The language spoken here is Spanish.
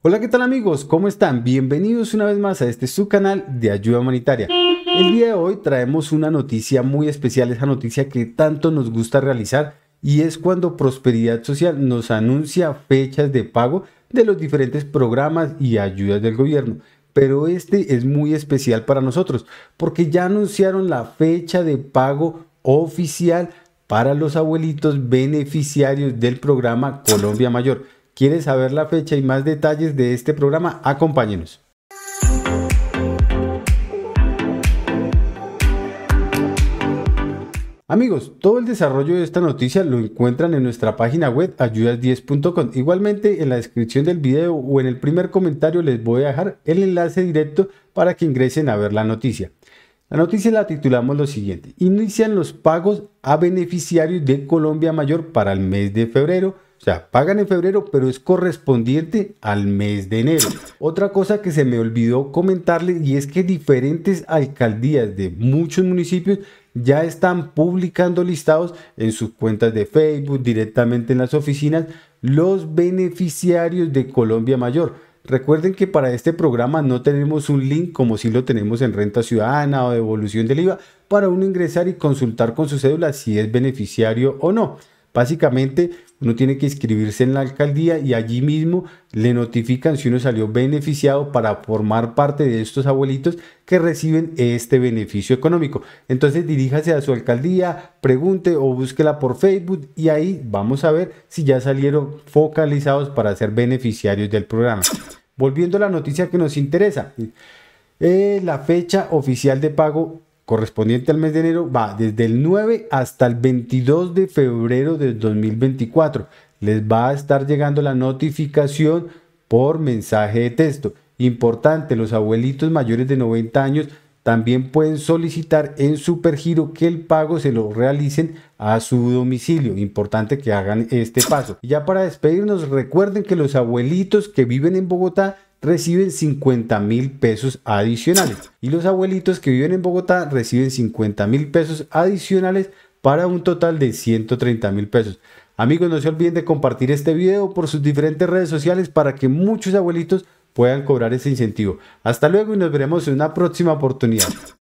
Hola, ¿qué tal amigos? ¿Cómo están? Bienvenidos una vez más a este su canal de ayuda humanitaria. El día de hoy traemos una noticia muy especial, esa noticia que tanto nos gusta realizar y es cuando Prosperidad Social nos anuncia fechas de pago de los diferentes programas y ayudas del gobierno. Pero este es muy especial para nosotros porque ya anunciaron la fecha de pago oficial para los abuelitos beneficiarios del programa Colombia Mayor. ¿Quieres saber la fecha y más detalles de este programa? Acompáñenos. Amigos, todo el desarrollo de esta noticia lo encuentran en nuestra página web ayudas10.com. Igualmente en la descripción del video o en el primer comentario les voy a dejar el enlace directo para que ingresen a ver la noticia. La noticia la titulamos lo siguiente. Inician los pagos a beneficiarios de Colombia Mayor para el mes de febrero o sea, pagan en febrero, pero es correspondiente al mes de enero. Otra cosa que se me olvidó comentarles y es que diferentes alcaldías de muchos municipios ya están publicando listados en sus cuentas de Facebook, directamente en las oficinas, los beneficiarios de Colombia Mayor. Recuerden que para este programa no tenemos un link como si lo tenemos en Renta Ciudadana o Devolución del IVA para uno ingresar y consultar con su cédula si es beneficiario o no. Básicamente, uno tiene que inscribirse en la alcaldía y allí mismo le notifican si uno salió beneficiado para formar parte de estos abuelitos que reciben este beneficio económico. Entonces diríjase a su alcaldía, pregunte o búsquela por Facebook y ahí vamos a ver si ya salieron focalizados para ser beneficiarios del programa. Volviendo a la noticia que nos interesa. Eh, la fecha oficial de pago correspondiente al mes de enero va desde el 9 hasta el 22 de febrero de 2024. Les va a estar llegando la notificación por mensaje de texto. Importante, los abuelitos mayores de 90 años también pueden solicitar en Supergiro que el pago se lo realicen a su domicilio. Importante que hagan este paso. Y ya para despedirnos, recuerden que los abuelitos que viven en Bogotá reciben 50 mil pesos adicionales. Y los abuelitos que viven en Bogotá reciben 50 mil pesos adicionales para un total de 130 mil pesos. Amigos, no se olviden de compartir este video por sus diferentes redes sociales para que muchos abuelitos puedan cobrar ese incentivo. Hasta luego y nos veremos en una próxima oportunidad.